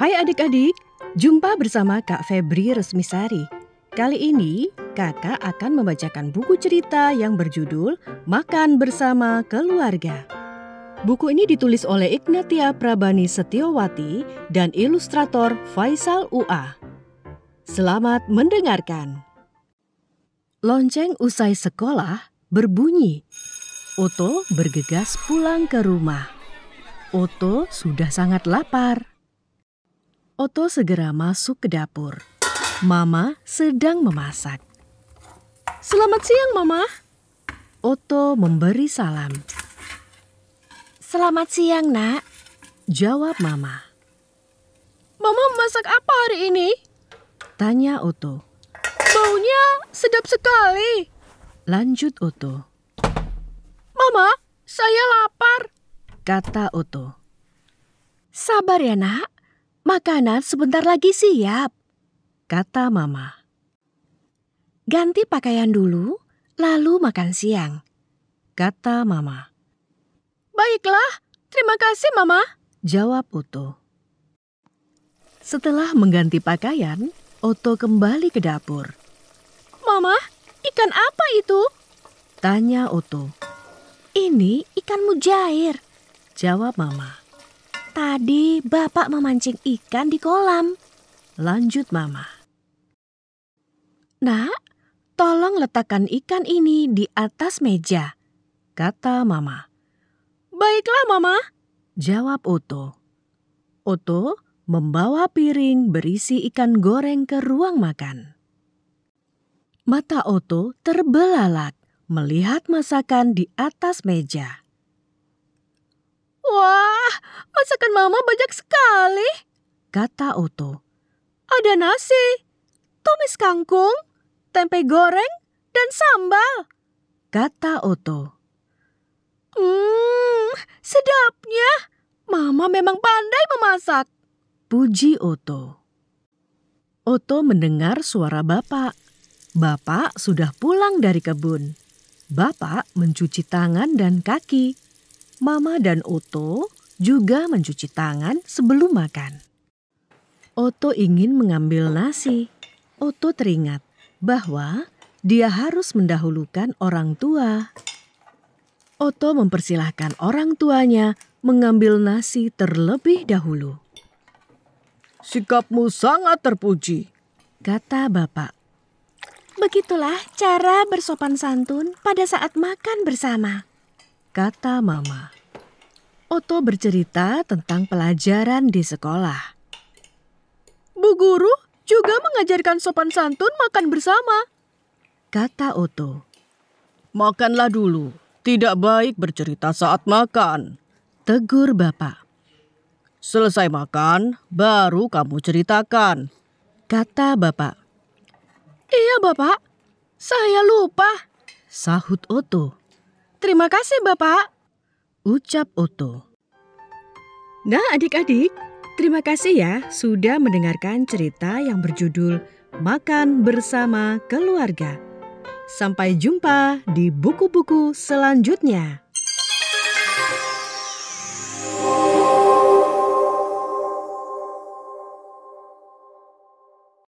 Hai adik-adik, jumpa bersama Kak Febri Resmisari. Kali ini kakak akan membacakan buku cerita yang berjudul Makan Bersama Keluarga. Buku ini ditulis oleh Ignatia Prabani Setiowati dan ilustrator Faisal Ua. Selamat mendengarkan. Lonceng usai sekolah berbunyi. Oto bergegas pulang ke rumah. Oto sudah sangat lapar. Oto segera masuk ke dapur. Mama sedang memasak. Selamat siang, Mama. Oto memberi salam. Selamat siang, Nak. Jawab Mama. Mama memasak apa hari ini? Tanya Oto. Baunya sedap sekali. Lanjut Oto. Mama, saya lapar. Kata Oto. Sabar ya, Nak. Makanan sebentar lagi siap, kata Mama. Ganti pakaian dulu, lalu makan siang, kata Mama. Baiklah, terima kasih Mama, jawab Oto. Setelah mengganti pakaian, Oto kembali ke dapur. Mama, ikan apa itu? Tanya Oto. Ini ikan mujair, jawab Mama. Tadi Bapak memancing ikan di kolam. Lanjut Mama. Nak, tolong letakkan ikan ini di atas meja, kata Mama. Baiklah Mama, jawab Oto. Oto membawa piring berisi ikan goreng ke ruang makan. Mata Oto terbelalak melihat masakan di atas meja. Wah, masakan mama banyak sekali, kata Oto. Ada nasi, tumis kangkung, tempe goreng, dan sambal, kata Oto. Hmm, sedapnya. Mama memang pandai memasak, puji Oto. Oto mendengar suara bapak. Bapak sudah pulang dari kebun. Bapak mencuci tangan dan kaki Mama dan Oto juga mencuci tangan sebelum makan. Oto ingin mengambil nasi. Oto teringat bahwa dia harus mendahulukan orang tua. Oto mempersilahkan orang tuanya mengambil nasi terlebih dahulu. Sikapmu sangat terpuji, kata bapak. Begitulah cara bersopan santun pada saat makan bersama kata Mama. Oto bercerita tentang pelajaran di sekolah. Bu guru juga mengajarkan sopan santun makan bersama, kata Oto. Makanlah dulu, tidak baik bercerita saat makan, tegur Bapak. Selesai makan, baru kamu ceritakan, kata Bapak. Iya Bapak, saya lupa, sahut Oto. Terima kasih, Bapak. Ucap Oto. Nah, adik-adik, terima kasih ya sudah mendengarkan cerita yang berjudul Makan Bersama Keluarga. Sampai jumpa di buku-buku selanjutnya.